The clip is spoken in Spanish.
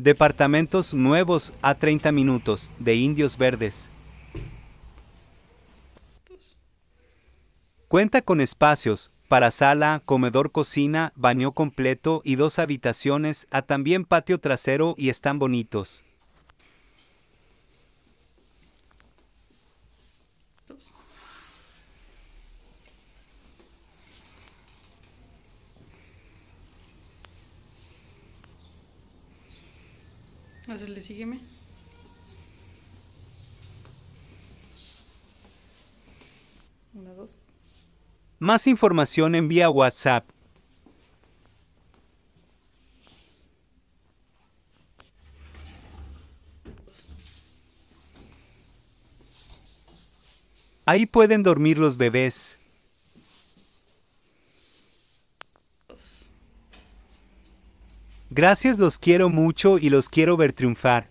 Departamentos nuevos a 30 minutos de Indios Verdes. Cuenta con espacios para sala, comedor, cocina, baño completo y dos habitaciones, a también patio trasero y están bonitos. sígueme. dos. Más información en vía WhatsApp. Ahí pueden dormir los bebés. Gracias, los quiero mucho y los quiero ver triunfar.